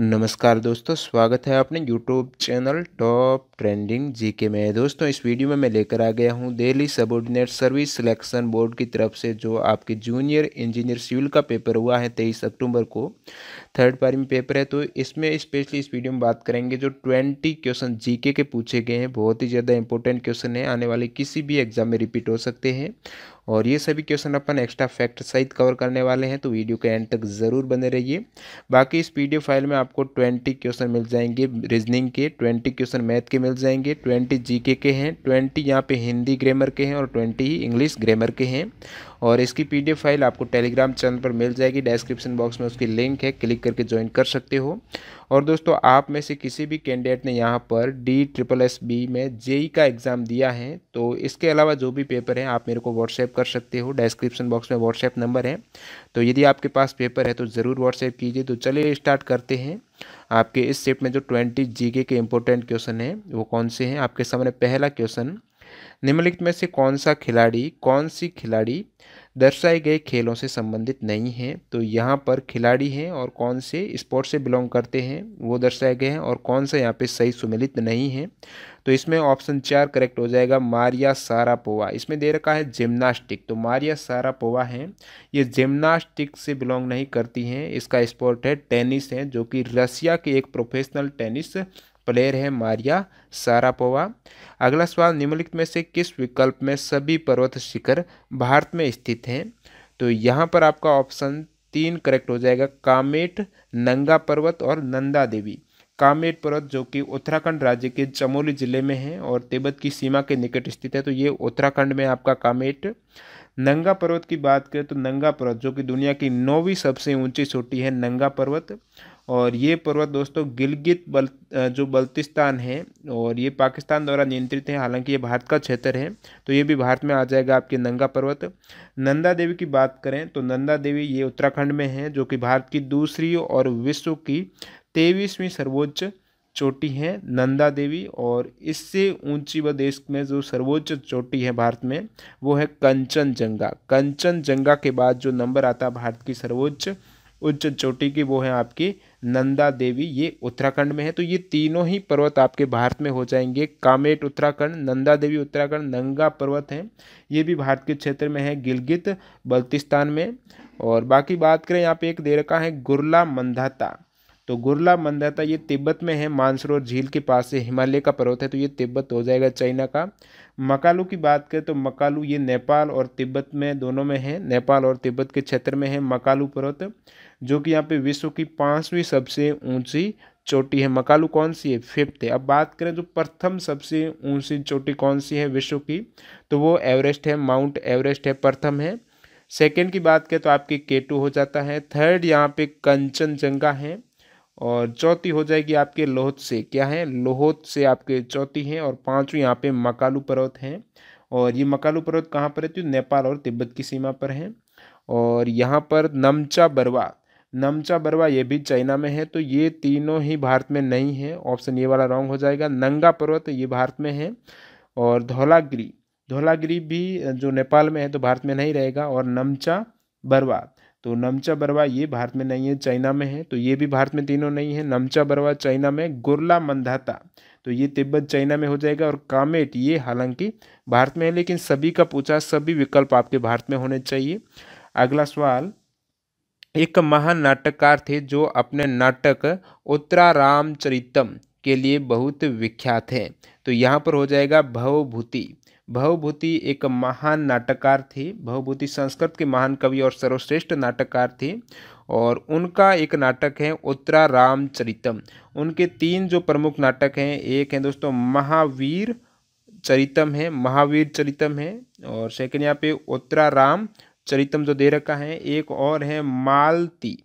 नमस्कार दोस्तों स्वागत है आपने YouTube channel top trending GK में दोस्तों इस वीडियो में मैं लेकर आ गया हूं Delhi subordinate service selection board की तरफ से जो आपके जूनियर इंजीनियर सिविल का पेपर हुआ है तेईस अक्टूबर को थर्ड पारी में पेपर है तो इसमें स्पेशली इस, इस वीडियो में बात करेंगे जो ट्वेंटी क्वेश्चन जी के पूछे गए हैं बहुत ही ज़्यादा इंपॉर्टेंट क्वेश्चन है आने वाले किसी भी एग्जाम में रिपीट हो सकते हैं और ये सभी क्वेश्चन अपन एक्स्ट्रा फैक्ट सहित कवर करने वाले हैं तो वीडियो के एंड तक ज़रूर बने रहिए बाकी इस पीडीएफ फाइल में आपको ट्वेंटी क्वेश्चन मिल जाएंगे रीजनिंग के ट्वेंटी क्वेश्चन मैथ के मिल जाएंगे ट्वेंटी जीके के हैं ट्वेंटी यहाँ पे हिंदी ग्रामर के हैं और ट्वेंटी ही इंग्लिश ग्रामर के हैं और इसकी पी फाइल आपको टेलीग्राम चैनल पर मिल जाएगी डिस्क्रिप्शन बॉक्स में उसकी लिंक है क्लिक करके ज्वाइन कर सकते हो और दोस्तों आप में से किसी भी कैंडिडेट ने यहाँ पर डी ट्रिपल एस बी में जेई e का एग्ज़ाम दिया है तो इसके अलावा जो भी पेपर है आप मेरे को व्हाट्सएप कर सकते हो डिस्क्रिप्शन बॉक्स में व्हाट्सएप नंबर है तो यदि आपके पास पेपर है तो ज़रूर व्हाट्सएप कीजिए तो चलिए स्टार्ट करते हैं आपके इस शिफ्ट में जो ट्वेंटी जी के इम्पोर्टेंट क्वेश्चन हैं वो कौन से हैं आपके सामने पहला क्वेश्चन निम्नलिखित में से कौन सा खिलाड़ी कौन सी खिलाड़ी दर्शाए गए खेलों से संबंधित नहीं है तो यहाँ पर खिलाड़ी हैं और कौन से स्पोर्ट से बिलोंग करते हैं वो दर्शाए गए हैं और कौन सा यहाँ पे सही सुमिलित नहीं है तो इसमें ऑप्शन चार करेक्ट हो जाएगा मारिया सारापोवा इसमें दे रखा है जिम्नास्टिक तो मारिया सारापोवा हैं ये जिम्नास्टिक से बिलोंग नहीं करती हैं इसका स्पोर्ट है टेनिस है जो कि रसिया के एक प्रोफेशनल टेनिस प्लेयर है मारिया सारापोवा अगला सवाल निम्नलिखित में से किस विकल्प में सभी पर्वत शिखर भारत में स्थित हैं तो यहाँ पर आपका ऑप्शन तीन करेक्ट हो जाएगा कामेट नंगा पर्वत और नंदा देवी कामेट पर्वत जो कि उत्तराखंड राज्य के चमोली जिले में है और तिब्बत की सीमा के निकट स्थित है तो ये उत्तराखंड में आपका कामेट नंगा पर्वत की बात करें तो नंगा पर्वत जो कि दुनिया की नौवीं सबसे ऊंची चोटी है नंगा पर्वत और ये पर्वत दोस्तों गिलगित बल जो बल्तिस्तान है और ये पाकिस्तान द्वारा नियंत्रित है हालांकि ये भारत का क्षेत्र है तो ये भी भारत में आ जाएगा आपके नंगा पर्वत नंदा देवी की बात करें तो नंदा देवी ये उत्तराखंड में है जो कि भारत की दूसरी और विश्व की तेईसवीं सर्वोच्च चोटी है नंदा देवी और इससे ऊंची व देश में जो सर्वोच्च चोटी है भारत में वो है कंचनजंगा कंचनजंगा के बाद जो नंबर आता है भारत की सर्वोच्च उच्च चोटी की वो है आपकी नंदा देवी ये उत्तराखंड में है तो ये तीनों ही पर्वत आपके भारत में हो जाएंगे कामेट उत्तराखंड नंदा देवी उत्तराखंड नंगा पर्वत हैं ये भी भारत के क्षेत्र में है गिलगित बल्तिस्तान में और बाकी बात करें यहाँ पे एक दे रखा है गुरला मंदाता तो गुरला मंदाता ये तिब्बत में है मानसरोवर झील के पास से हिमालय का पर्वत है तो ये तिब्बत हो जाएगा चाइना का मकालू की बात करें तो मकालू ये नेपाल और तिब्बत में दोनों में है नेपाल और तिब्बत के क्षेत्र में है मकालू पर्वत जो कि यहाँ पे विश्व की पाँचवीं सबसे ऊंची चोटी है मकालू कौन सी है फिफ्थ है अब बात करें जो तो प्रथम सबसे ऊंची चोटी कौन सी है विश्व की तो वो एवरेस्ट है माउंट एवरेस्ट है प्रथम है सेकेंड की बात करें तो आपकी केटू हो जाता है थर्ड यहाँ पे कंचनजंगा है और चौथी हो जाएगी आपके लोहत से क्या है लोहत से आपके चौथी हैं और पाँचवीं यहाँ पे मकालू पर्वत हैं और ये मकालू पर्वत कहाँ पर है तो नेपाल और तिब्बत की सीमा पर है और यहाँ पर नमचा बरवा नमचा बरवा ये भी चाइना में है तो ये तीनों ही भारत में नहीं है ऑप्शन ये वाला रॉन्ग हो जाएगा नंगा पर्वत ये भारत में है और धौलागिरी धौलागिरी भी जो नेपाल में है तो भारत में नहीं रहेगा और नमचा बरवा तो नमचा बरवा ये भारत में नहीं है चाइना में है तो ये भी भारत में तीनों नहीं है नमचा बरवा चाइना में गुरला मंधाता तो ये तिब्बत चाइना में हो जाएगा और कामेट ये हालांकि भारत में है लेकिन सभी का पूछा सभी विकल्प आपके भारत में होने चाहिए अगला सवाल एक महान नाटककार थे जो अपने नाटक उत्तरा रामचरितम के लिए बहुत विख्यात हैं तो यहाँ पर हो जाएगा भवभूति भवभूति एक महान नाटककार थे भवभूति संस्कृत के महान कवि और सर्वश्रेष्ठ नाटककार थे और उनका एक नाटक है उत्तरा रामचरितम उनके तीन जो प्रमुख नाटक हैं एक हैं दोस्तों महावीर चरितम है महावीर चरितम है और सेकंड यहाँ पे उत्तरा राम चरितम जो दे रखा है एक और है मालती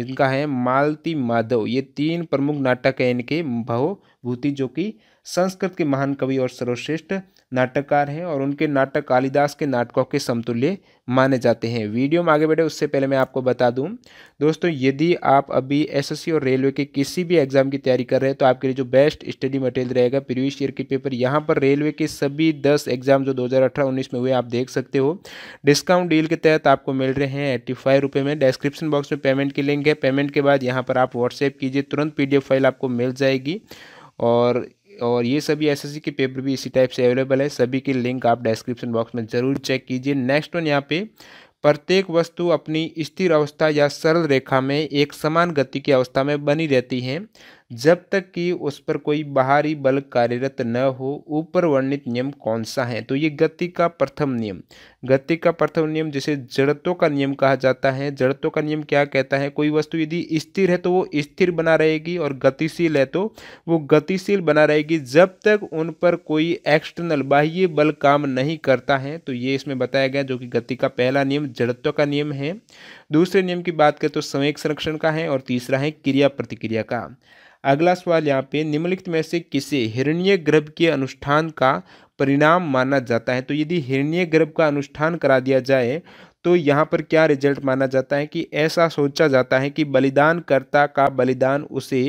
इनका है मालती माधव ये तीन प्रमुख नाटक हैं इनके भवभूति जो कि संस्कृत के महान कवि और सर्वश्रेष्ठ नाटककार हैं और उनके नाटक कालिदास के नाटकों के समतुल्य माने जाते हैं वीडियो में आगे बढ़े उससे पहले मैं आपको बता दूं दोस्तों यदि आप अभी एसएससी और रेलवे के किसी भी एग्जाम की तैयारी कर रहे हैं तो आपके लिए जो बेस्ट स्टडी मटेरियल रहेगा प्रीवियस ईयर के पेपर यहाँ पर रेलवे के सभी दस एग्जाम जो दो हज़ार में हुए आप देख सकते हो डिस्काउंट डील के तहत आपको मिल रहे हैं एट्टी में डिस्क्रिप्शन बॉक्स में पेमेंट की लिंक है पेमेंट के बाद यहाँ पर आप व्हाट्सएप कीजिए तुरंत पी फाइल आपको मिल जाएगी और और ये सभी एसएससी के पेपर भी इसी टाइप से अवेलेबल है सभी के लिंक आप डिस्क्रिप्शन बॉक्स में ज़रूर चेक कीजिए नेक्स्ट वन यहाँ पे प्रत्येक वस्तु अपनी स्थिर अवस्था या सरल रेखा में एक समान गति की अवस्था में बनी रहती है जब तक कि उस पर कोई बाहरी बल कार्यरत न हो ऊपर वर्णित नियम कौन सा है तो ये गति का प्रथम नियम गति का प्रथम नियम जिसे जड़त्व का नियम कहा जाता है जड़त्व का नियम क्या कहता है कोई वस्तु यदि स्थिर है तो वो स्थिर बना रहेगी और गतिशील है तो वो गतिशील बना रहेगी जब तक उन पर कोई एक्सटर्नल बाह्य बल काम नहीं करता है तो ये इसमें बताया गया जो कि गति का पहला नियम जड़त्व का नियम है दूसरे नियम की बात करें तो संवेक संरक्षण का है और तीसरा है क्रिया प्रतिक्रिया का अगला सवाल यहाँ पे निम्नलिखित में से किसे हिरण्य गर्भ के अनुष्ठान का परिणाम माना जाता है तो यदि हिरण्य गर्भ का अनुष्ठान करा दिया जाए तो यहाँ पर क्या रिजल्ट माना जाता है कि ऐसा सोचा जाता है कि बलिदानकर्ता का बलिदान उसे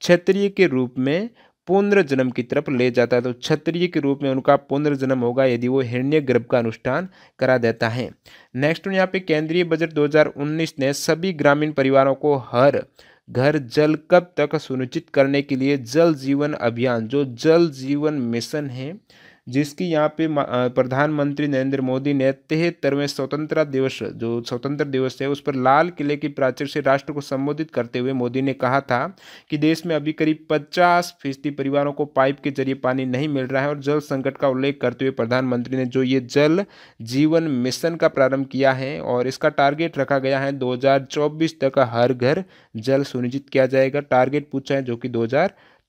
क्षत्रिय के रूप में पुनर्जन्म की तरफ ले जाता है तो क्षत्रिय के रूप में उनका पुनर्जन्म होगा यदि वो हिरण्य गर्भ का अनुष्ठान करा देता है नेक्स्ट यहाँ पे केंद्रीय बजट 2019 ने सभी ग्रामीण परिवारों को हर घर जल कब तक सुनिश्चित करने के लिए जल जीवन अभियान जो जल जीवन मिशन है जिसकी यहाँ पे प्रधानमंत्री नरेंद्र मोदी ने तिहत्तरवें स्वतंत्रता दिवस जो स्वतंत्र दिवस है उस पर लाल किले की प्राचीर से राष्ट्र को संबोधित करते हुए मोदी ने कहा था कि देश में अभी करीब पचास फीसदी परिवारों को पाइप के जरिए पानी नहीं मिल रहा है और जल संकट का उल्लेख करते हुए प्रधानमंत्री ने जो ये जल जीवन मिशन का प्रारंभ किया है और इसका टारगेट रखा गया है दो तक हर घर जल सुनिश्चित किया जाएगा टारगेट पूछा है जो कि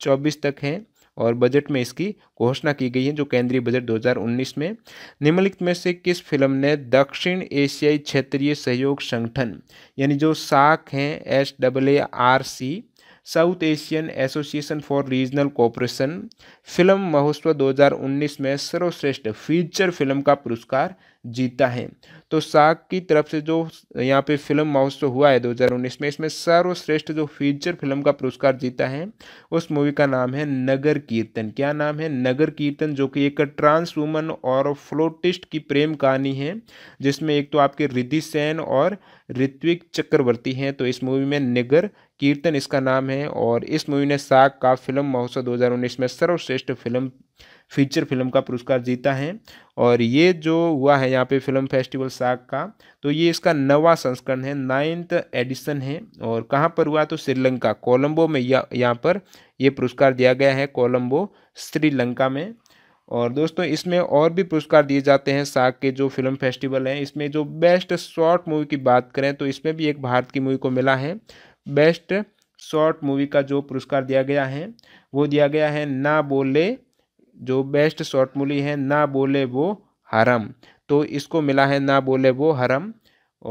चौबीस तक है और बजट में इसकी घोषणा की गई है जो केंद्रीय बजट 2019 में निम्नलिखित में से किस फिल्म ने दक्षिण एशियाई क्षेत्रीय सहयोग संगठन यानी जो साख हैं S double A R C South Asian Association for Regional Cooperation film महोत्सव 2019 में सर्वश्रेष्ठ फीचर फिल्म का पुरस्कार जीता है तो साग की तरफ से जो यहाँ पे फिल्म महोत्सव हुआ है 2019 में इसमें सर्वश्रेष्ठ जो फीचर फिल्म का पुरस्कार जीता है उस मूवी का नाम है नगर कीर्तन क्या नाम है नगर कीर्तन जो कि एक ट्रांस वूमन और फ्लोटिस्ट की प्रेम कहानी है जिसमें एक तो आपके रिद्धि सेन और ऋत्विक चक्रवर्ती हैं तो इस मूवी में नगर कीर्तन इसका नाम है और इस मूवी ने साग का फिल्म महोत्सव दो में सर्वश्रेष्ठ फिल्म फीचर फिल्म का पुरस्कार जीता है और ये जो हुआ है यहाँ पे फिल्म फेस्टिवल साग का तो ये इसका नवा संस्करण है नाइन्थ एडिशन है और कहाँ पर हुआ तो श्रीलंका कोलंबो में या यहाँ पर ये पुरस्कार दिया गया है कोलंबो श्रीलंका में और दोस्तों इसमें और भी पुरस्कार दिए जाते हैं साग के जो फिल्म फेस्टिवल हैं इसमें जो बेस्ट शॉर्ट मूवी की बात करें तो इसमें भी एक भारत की मूवी को मिला है बेस्ट शॉर्ट मूवी का जो पुरस्कार दिया गया है वो दिया गया है ना बोले जो बेस्ट शॉर्ट मूली है ना बोले वो हरम तो इसको मिला है ना बोले वो हरम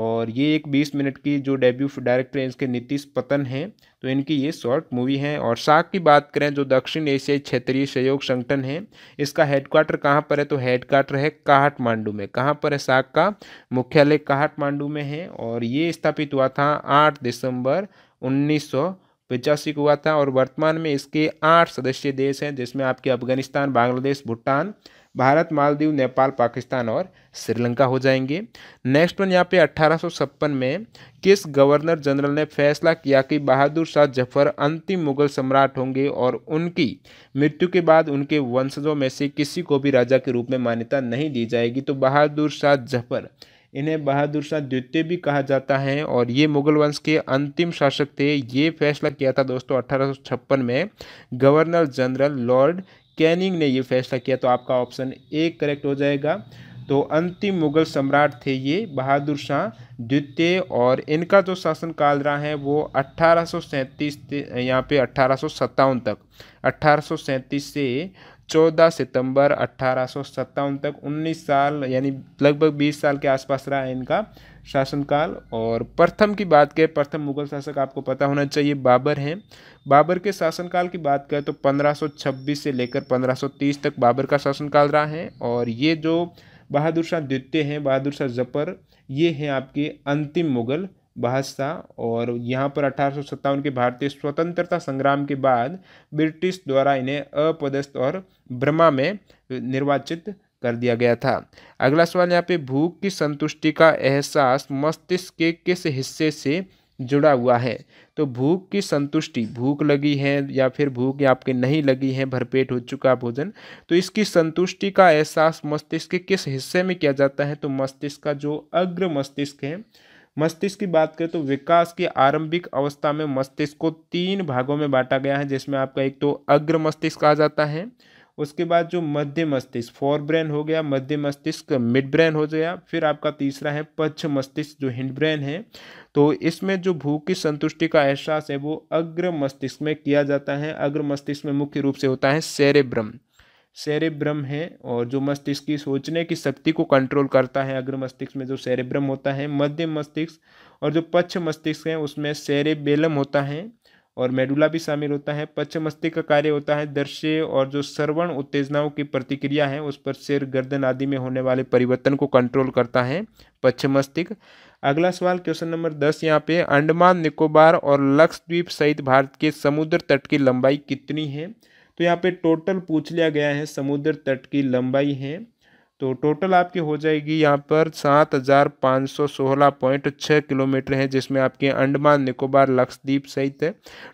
और ये एक बीस मिनट की जो डेब्यू डायरेक्टर हैं इसके नीतीश पतन हैं तो इनकी ये शॉर्ट मूवी है और साग की बात करें जो दक्षिण एशियाई क्षेत्रीय सहयोग संगठन है इसका हेडक्वार्टर कहाँ पर है तो हेडक्वार्टर है काठमांडू में कहाँ पर है साग का मुख्यालय काठमांडू में है और ये स्थापित हुआ था आठ दिसंबर उन्नीस सौ पचासी को हुआ था और वर्तमान में इसके आठ सदस्य देश हैं जिसमें आपके अफगानिस्तान बांग्लादेश भूटान भारत मालदीव नेपाल पाकिस्तान और श्रीलंका हो जाएंगे नेक्स्ट वन यहाँ पे अट्ठारह में किस गवर्नर जनरल ने फैसला किया कि बहादुर शाह जफर अंतिम मुगल सम्राट होंगे और उनकी मृत्यु के बाद उनके वंशजों में से किसी को भी राजा के रूप में मान्यता नहीं दी जाएगी तो बहादुर शाह जफर इन्हें बहादुर शाह द्वितीय भी कहा जाता है और ये मुगल वंश के अंतिम शासक थे ये फैसला किया था दोस्तों अठारह में गवर्नर जनरल लॉर्ड कैनिंग ने ये फैसला किया तो आपका ऑप्शन ए करेक्ट हो जाएगा तो अंतिम मुगल सम्राट थे ये बहादुर शाह द्वितीय और इनका जो शासनकाल रहा है वो अट्ठारह सौ सैंतीस यहाँ पे अट्ठारह सौ सत्तावन तक अट्ठारह सौ सैंतीस से 14 सितंबर अट्ठारह तक 19 साल यानी लगभग 20 साल के आसपास रहा इनका शासनकाल और प्रथम की बात करें प्रथम मुगल शासक आपको पता होना चाहिए बाबर हैं बाबर के शासनकाल की बात करें तो 1526 से लेकर 1530 तक बाबर का शासनकाल रहा है और ये जो बहादुर शाह द्वितीय हैं बहादुर शाह जफर ये हैं आपके अंतिम मुगल था और यहाँ पर अठारह के भारतीय स्वतंत्रता संग्राम के बाद ब्रिटिश द्वारा इन्हें अपदस्थ और ब्रह्मा में निर्वाचित कर दिया गया था अगला सवाल यहाँ पे भूख की संतुष्टि का एहसास मस्तिष्क के किस हिस्से से जुड़ा हुआ है तो भूख की संतुष्टि भूख लगी है या फिर भूख आपके नहीं लगी है भरपेट हो चुका भोजन तो इसकी संतुष्टि का एहसास मस्तिष्क के किस हिस्से में किया जाता है तो मस्तिष्क का जो अग्र मस्तिष्क है मस्तिष्क की बात करें तो विकास की आरंभिक अवस्था में मस्तिष्क को तीन भागों में बांटा गया है जिसमें आपका एक तो अग्र मस्तिष्क आ जाता है उसके बाद जो मध्य मस्तिष्क फोर ब्रेन हो गया मध्य मस्तिष्क मिड ब्रेन हो गया फिर आपका तीसरा है पक्ष मस्तिष्क जो हिंड ब्रेन है तो इसमें जो भूख की संतुष्टि का एहसास है वो अग्र मस्तिष्क में किया जाता है अग्र मस्तिष्क में मुख्य रूप से होता है सेरेब्रम सेरेब्रम है और जो मस्तिष्क की सोचने की शक्ति को कंट्रोल करता है अग्र मस्तिष्क में जो सेरेब्रम होता है मध्य मस्तिष्क और जो पक्ष मस्तिष्क है उसमें सेरेबेलम होता है और मेडुला भी शामिल होता है पक्ष मस्तिष्क का कार्य होता है दृश्य और जो श्रवण उत्तेजनाओं की प्रतिक्रिया है उस पर सिर गर्दन आदि में होने वाले परिवर्तन को कंट्रोल करता है पक्ष मस्तिष्क अगला सवाल क्वेश्चन नंबर दस यहाँ पे अंडमान निकोबार और लक्षद्वीप सहित भारत के समुद्र तट की लंबाई कितनी है तो यहाँ पे टोटल पूछ लिया गया है समुद्र तट की लंबाई है तो टोटल आपकी हो जाएगी यहाँ पर सात हज़ार पाँच सौ सोलह पॉइंट छः किलोमीटर है जिसमें आपके अंडमान निकोबार लक्षद्वीप सहित है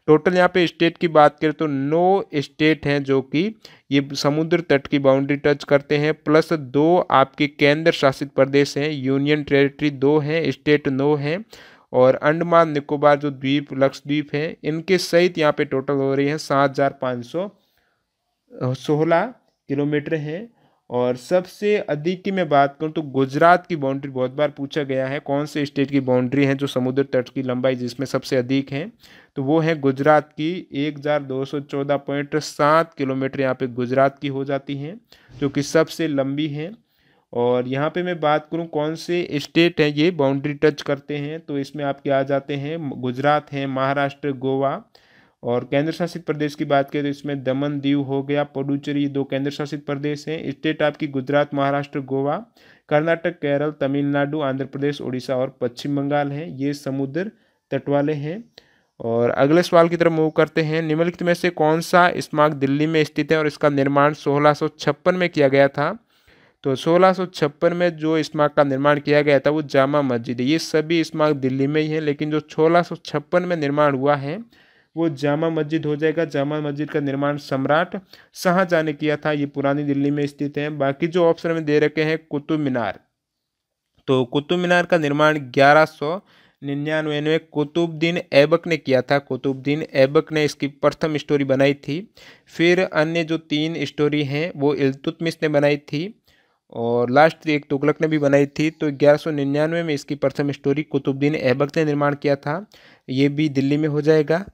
टोटल यहाँ पे स्टेट की बात करें तो नौ स्टेट हैं जो कि ये समुद्र तट की बाउंड्री टच करते हैं प्लस दो आपके केंद्र शासित प्रदेश हैं यूनियन टेरिटरी दो हैं स्टेट नौ हैं और अंडमान निकोबार जो द्वीप लक्षद्वीप हैं इनके सहित यहाँ पर टोटल हो रही है सात हज़ार पाँच सौ सोलह किलोमीटर है और सबसे अधिक की मैं बात करूँ तो गुजरात की बाउंड्री बहुत बार पूछा गया है कौन से स्टेट की बाउंड्री है जो समुद्र तट की लंबाई जिसमें सबसे अधिक है तो वो है गुजरात की एक हज़ार दो सौ चौदह पॉइंट सात किलोमीटर यहाँ पे गुजरात की हो जाती है जो कि सबसे लंबी है और यहाँ पे मैं बात करूँ कौन से स्टेट हैं ये बाउंड्री टच करते हैं तो इसमें आपके आ जाते हैं गुजरात हैं महाराष्ट्र गोवा और केंद्र शासित प्रदेश की बात करें तो इसमें दमन दीव हो गया पुडुचेरी दो केंद्र शासित प्रदेश हैं स्टेट आपकी गुजरात महाराष्ट्र गोवा कर्नाटक केरल तमिलनाडु आंध्र प्रदेश उड़ीसा और पश्चिम बंगाल हैं ये समुद्र तट वाले हैं और अगले सवाल की तरफ मूव करते हैं निम्नलिखित में से कौन सा स्मारक दिल्ली में स्थित है और इसका निर्माण सोलह में किया गया था तो सोलह में जो स्मारक का निर्माण किया गया था वो जामा मस्जिद ये सभी स्मारक दिल्ली में ही हैं लेकिन जो सोलह में निर्माण हुआ है वो जामा मस्जिद हो जाएगा जामा मस्जिद का निर्माण सम्राट शाहजहाँ ने किया था ये पुरानी दिल्ली में स्थित है बाकी जो ऑप्शन में दे रखे हैं कुतुब मीनार तो कुतुब मीनार का निर्माण ग्यारह सौ निन्यानवे में कुतुबद्दीन ऐबक ने किया था कुतुबद्दीन ऐबक ने इसकी प्रथम स्टोरी बनाई थी फिर अन्य जो तीन स्टोरी हैं वो इल्तुतमिस ने बनाई थी और लास्ट एक तुगलक ने भी बनाई थी तो ग्यारह सौ निन्यानवे में इसकी प्रथम स्टोरी कुतुबद्दीन ऐबक ने निर्माण किया था ये भी दिल्ली में हो जाएगा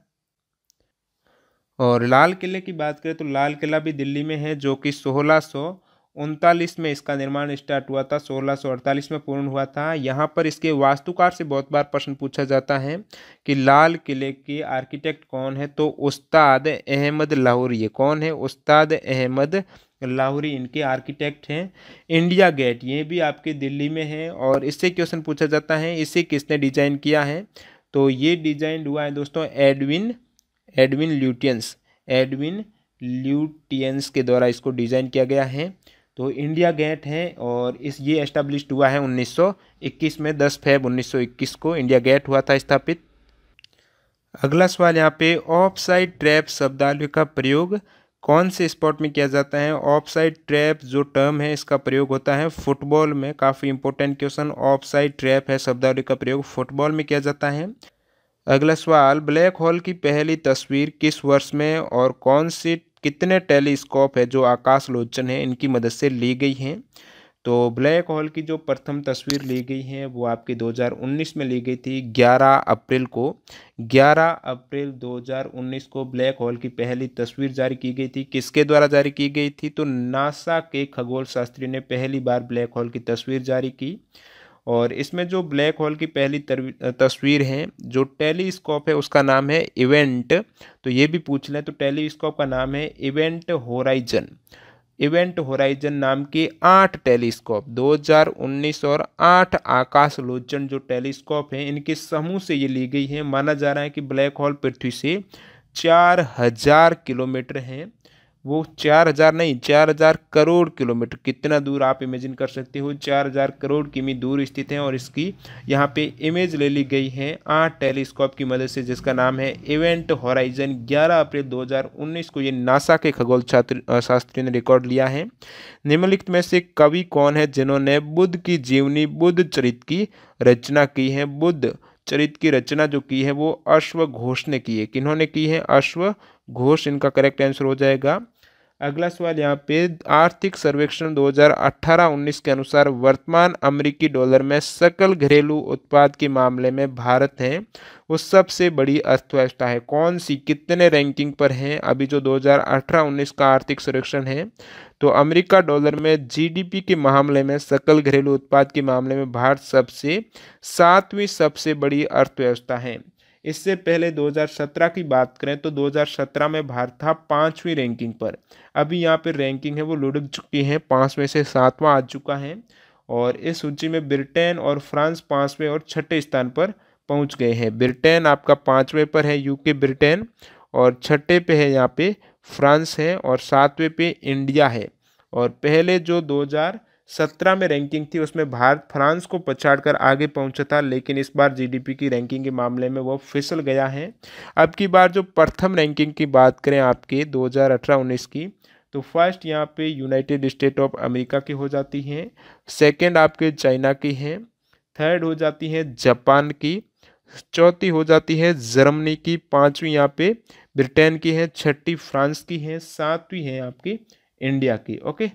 और लाल किले की बात करें तो लाल किला भी दिल्ली में है जो कि सोलह उनतालीस में इसका निर्माण स्टार्ट हुआ था सोलह में पूर्ण हुआ था यहाँ पर इसके वास्तुकार से बहुत बार प्रश्न पूछा जाता है कि लाल किले के आर्किटेक्ट कौन है तो उस्ताद अहमद लाहौरी ये कौन है उस्ताद अहमद लाहौरी इनके आर्किटेक्ट हैं इंडिया गेट ये भी आपके दिल्ली में है और इससे क्वेश्चन पूछा जाता है इसे किसने डिजाइन किया है तो ये डिजाइन हुआ है दोस्तों Edwin Edwin Lutyens Edwin Lutyens के द्वारा इसको डिज़ाइन किया गया है तो इंडिया गेट है और इस ये एस्टेब्लिश हुआ है 1921 में 10 फेब 1921 को इंडिया गेट हुआ था स्थापित अगला सवाल यहाँ पे ऑफ साइड ट्रैप शब्दालु का प्रयोग कौन से स्पोर्ट में किया जाता है ऑफ साइड ट्रैप जो टर्म है इसका प्रयोग होता है फुटबॉल में काफ़ी important question offside trap है शब्दावली का प्रयोग फुटबॉल में किया जाता है अगला सवाल ब्लैक होल की पहली तस्वीर किस वर्ष में और कौन सी कितने टेलीस्कोप है जो आकाश लोचन है इनकी मदद से ली गई हैं तो ब्लैक होल की जो प्रथम तस्वीर ली गई है वो आपकी 2019 में ली गई थी 11 अप्रैल को 11 अप्रैल 2019 को ब्लैक होल की पहली तस्वीर जारी की गई थी किसके द्वारा जारी की गई थी तो नासा के खगोल शास्त्री ने पहली बार ब्लैक होल की तस्वीर जारी की और इसमें जो ब्लैक होल की पहली तस्वीर है जो टेलीस्कोप है उसका नाम है इवेंट तो ये भी पूछ लें तो टेलीस्कोप का नाम है इवेंट होराइजन इवेंट होराइजन नाम के आठ टेलीस्कोप 2019 और आठ आकाशलोचन जो टेलीस्कोप हैं इनके समूह से ये ली गई है माना जा रहा है कि ब्लैक होल पृथ्वी से चार हजार किलोमीटर हैं वो चार हज़ार नहीं चार हज़ार करोड़ किलोमीटर कितना दूर आप इमेजिन कर सकते हो चार हज़ार करोड़ किमी दूर स्थित हैं और इसकी यहाँ पे इमेज ले ली गई है आठ टेलीस्कोप की मदद से जिसका नाम है इवेंट हॉराइजन 11 अप्रैल 2019 को ये नासा के खगोल छात्र शास्त्री ने रिकॉर्ड लिया है निम्नलिखित में से कवि कौन है जिन्होंने बुद्ध की जीवनी बुद्ध चरित की रचना की है बुद्ध चरित की रचना जो की है वो अश्व घोष ने की है किन्होंने की है अश्व घोष इनका करेक्ट आंसर हो जाएगा अगला सवाल यहाँ पे आर्थिक सर्वेक्षण 2018-19 के अनुसार वर्तमान अमेरिकी डॉलर में सकल घरेलू उत्पाद के मामले में भारत है वो सबसे बड़ी अर्थव्यवस्था है कौन सी कितने रैंकिंग पर हैं अभी जो 2018-19 का आर्थिक सर्वेक्षण है तो अमेरिका डॉलर में जीडीपी के मामले में सकल घरेलू उत्पाद के मामले में भारत सबसे सातवीं सबसे बड़ी अर्थव्यवस्था है इससे पहले 2017 की बात करें तो 2017 में भारत था पाँचवीं रैंकिंग पर अभी यहाँ पर रैंकिंग है वो लुढ़क चुकी है पाँचवें से सातवां आ चुका है और इस सूची में ब्रिटेन और फ्रांस पाँचवें और छठे स्थान पर पहुँच गए हैं ब्रिटेन आपका पाँचवें पर है यूके ब्रिटेन और छठे पे है यहाँ पे फ्रांस है और सातवें पे इंडिया है और पहले जो हजार सत्रह में रैंकिंग थी उसमें भारत फ्रांस को पछाड़कर आगे पहुंचा था लेकिन इस बार जीडीपी की रैंकिंग के मामले में वो फिसल गया है अब की बार जो प्रथम रैंकिंग की बात करें आपके 2018-19 की तो फर्स्ट यहाँ पे यूनाइटेड स्टेट ऑफ अमेरिका की हो जाती हैं सेकंड आपके चाइना की हैं थर्ड हो जाती है जापान की चौथी हो जाती है जर्मनी की पाँचवीं यहाँ पे ब्रिटेन की है छठी फ्रांस की है सातवीं है आपकी इंडिया की ओके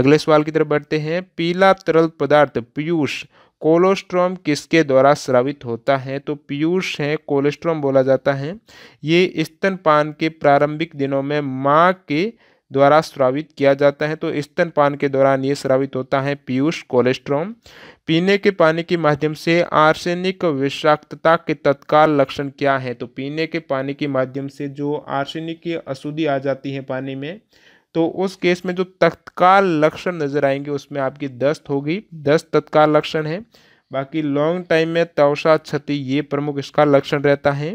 अगले सवाल की तरफ बढ़ते हैं पीला तरल पदार्थ पीयूष कोलेस्ट्रॉम किसके द्वारा स्रावित होता है तो पीयूष है कोलेस्ट्रॉम बोला जाता है ये स्तनपान के प्रारंभिक दिनों में माँ के द्वारा स्रावित किया जाता है तो स्तनपान के दौरान ये स्रावित होता है पीयूष कोलेस्ट्रॉम पीने के पानी के माध्यम से आर्सेनिक विषाक्तता के तत्काल लक्षण क्या है तो पीने के पानी के माध्यम से जो आर्सेनिक की अशुद्धि आ जाती है पानी में तो उस केस में जो तत्काल लक्षण नज़र आएंगे उसमें आपकी दस्त होगी दस्त तत्काल लक्षण है बाकी लॉन्ग टाइम में तवसा क्षति ये प्रमुख इसका लक्षण रहता है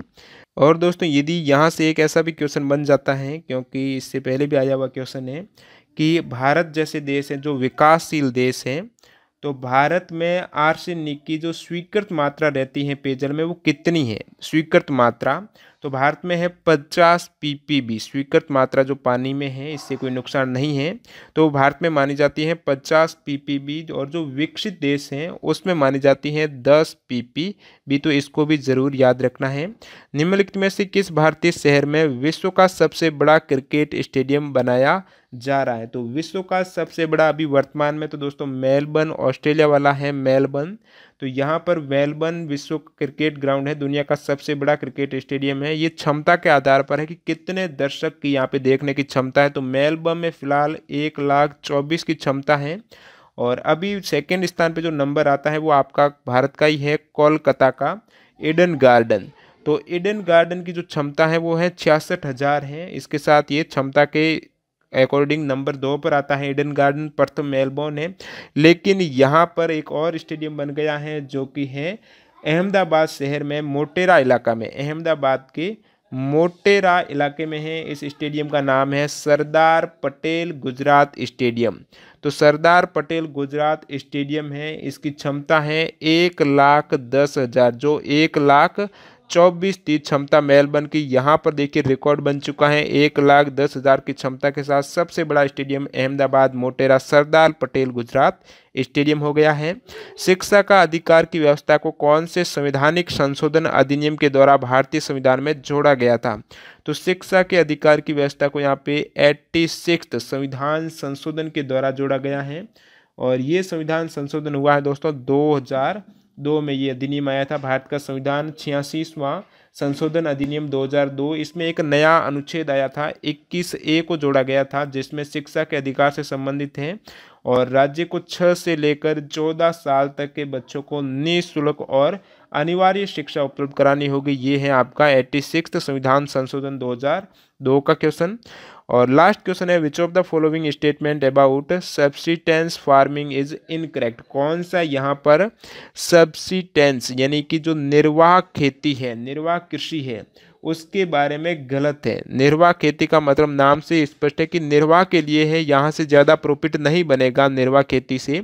और दोस्तों यदि यहाँ से एक ऐसा भी क्वेश्चन बन जाता है क्योंकि इससे पहले भी आया हुआ क्वेश्चन है कि भारत जैसे देश हैं जो विकासशील देश हैं तो भारत में आर्सेनिक की जो स्वीकृत मात्रा रहती है पेयजल में वो कितनी है स्वीकृत मात्रा तो भारत में है पचास पीपीबी स्वीकृत मात्रा जो पानी में है इससे कोई नुकसान नहीं है तो भारत में मानी जाती है पचास पीपीबी और जो विकसित देश हैं उसमें मानी जाती है दस पीपीबी तो इसको भी ज़रूर याद रखना है निम्नलिखित में से किस भारतीय शहर में विश्व का सबसे बड़ा क्रिकेट स्टेडियम बनाया जा रहा है तो विश्व का सबसे बड़ा अभी वर्तमान में तो दोस्तों मेलबर्न ऑस्ट्रेलिया वाला है मेलबर्न तो यहाँ पर मेलबर्न विश्व क्रिकेट ग्राउंड है दुनिया का सबसे बड़ा क्रिकेट स्टेडियम है ये क्षमता के आधार पर है कि कितने दर्शक की यहाँ पे देखने की क्षमता है तो मेलबर्न में फ़िलहाल एक लाख चौबीस की क्षमता है और अभी सेकेंड स्थान पर जो नंबर आता है वो आपका भारत का ही है कोलकाता का एडन गार्डन तो एडन गार्डन की जो क्षमता है वो है छियासठ हज़ार है इसके साथ ये क्षमता के अकॉर्डिंग नंबर दो पर आता है ईडन गार्डन प्रथम मेलबोर्न है लेकिन यहाँ पर एक और स्टेडियम बन गया है जो कि है अहमदाबाद शहर में मोटेरा इलाका में अहमदाबाद के मोटेरा इलाके में है इस स्टेडियम का नाम है सरदार पटेल गुजरात स्टेडियम तो सरदार पटेल गुजरात स्टेडियम है इसकी क्षमता है एक लाख दस हज़ार जो एक लाख चौबीस तीस क्षमता मेलबर्न की यहाँ पर देखिए रिकॉर्ड बन चुका है एक लाख दस हज़ार की क्षमता के साथ सबसे बड़ा स्टेडियम अहमदाबाद मोटेरा सरदार पटेल गुजरात स्टेडियम हो गया है शिक्षा का अधिकार की व्यवस्था को कौन से संवैधानिक संशोधन अधिनियम के द्वारा भारतीय संविधान में जोड़ा गया था तो शिक्षा के अधिकार की व्यवस्था को यहाँ पे एट्टी संविधान संशोधन के द्वारा जोड़ा गया है और ये संविधान संशोधन हुआ है दोस्तों दो हजार दो में ये अधिनियम आया था भारत का संविधान छियासीवा संशोधन अधिनियम 2002 इसमें एक नया अनुच्छेद आया था 21 ए को जोड़ा गया था जिसमें शिक्षा के अधिकार से संबंधित हैं और राज्य को छः से लेकर चौदह साल तक के बच्चों को निःशुल्क और अनिवार्य शिक्षा उपलब्ध करानी होगी ये है आपका एट्टी सिक्स संविधान संशोधन 2002 का क्वेश्चन और लास्ट क्वेश्चन है which of the following statement about subsistence farming is incorrect कौन सा यहाँ पर सब्सिटेंस यानी कि जो निर्वाह खेती है निर्वाह कृषि है उसके बारे में गलत है निर्वाह खेती का मतलब नाम से स्पष्ट है कि निर्वाह के लिए है यहाँ से ज़्यादा प्रॉफिट नहीं बनेगा निर्वाह खेती से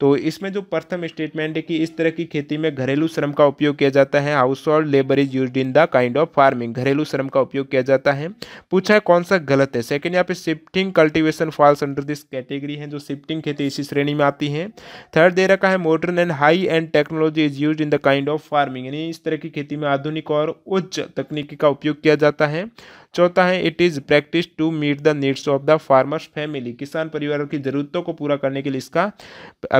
तो इसमें जो प्रथम स्टेटमेंट है कि इस तरह की खेती में घरेलू श्रम का उपयोग किया जाता है household labour is use in the kind of farming घरेलू श्रम का उपयोग किया जाता है पूछा है कौन सा गलत है सेकेंड यहाँ पे shifting cultivation falls under this category है जो शिफ्टिंग खेती इसी श्रेणी में आती है थर्ड दे रखा है modern and high end technology is use in the kind of farming यानी इस तरह की खेती में आधुनिक और उच्च तकनीकी का उपयोग किया जाता है चौथा है it is practice to meet the needs of the farmers family किसान परिवारों की ज़रूरतों को पूरा करने के लिए इसका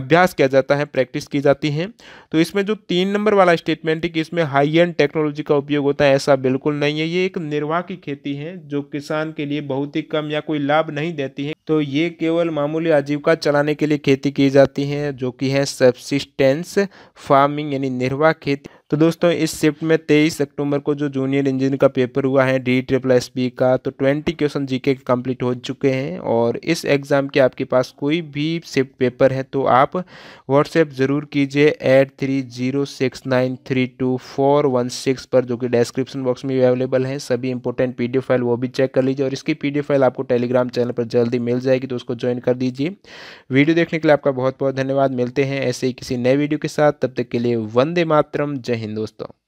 अभ्यास किया जाता है प्रैक्टिस की जाती है तो इसमें जो तीन नंबर वाला स्टेटमेंट है कि इसमें हाई एंड टेक्नोलॉजी का उपयोग होता है ऐसा बिल्कुल नहीं है ये एक निर्वाह की खेती है जो किसान के लिए बहुत ही कम या कोई लाभ नहीं देती है तो ये केवल मामूली आजीविका चलाने के लिए खेती की जाती है जो कि है सब्सिस्टेंस फार्मिंग यानी निर्वाह खेती तो दोस्तों इस शिफ्ट में तेईस अक्टूबर को जो जूनियर इंजीनियर का पेपर हुआ है डी ट्रिपल एस बी का तो ट्वेंटी क्वेश्चन जी के कम्प्लीट हो चुके हैं और इस एग्ज़ाम के आपके पास कोई भी शिफ्ट पेपर है तो आप व्हाट्सएप ज़रूर कीजिए eight three zero six nine three two four one six पर जो कि डिस्क्रिप्शन बॉक्स में भी अवेलेबल है सभी इंपॉर्टेंट पी फाइल वो भी चेक कर लीजिए और इसकी पी फाइल आपको टेलीग्राम चैनल पर जल्दी मिल जाएगी तो उसको ज्वाइन कर दीजिए वीडियो देखने के लिए आपका बहुत बहुत धन्यवाद मिलते हैं ऐसे ही किसी नए वीडियो के साथ तब तक के लिए वंदे मातरम जय हिंदुस्तों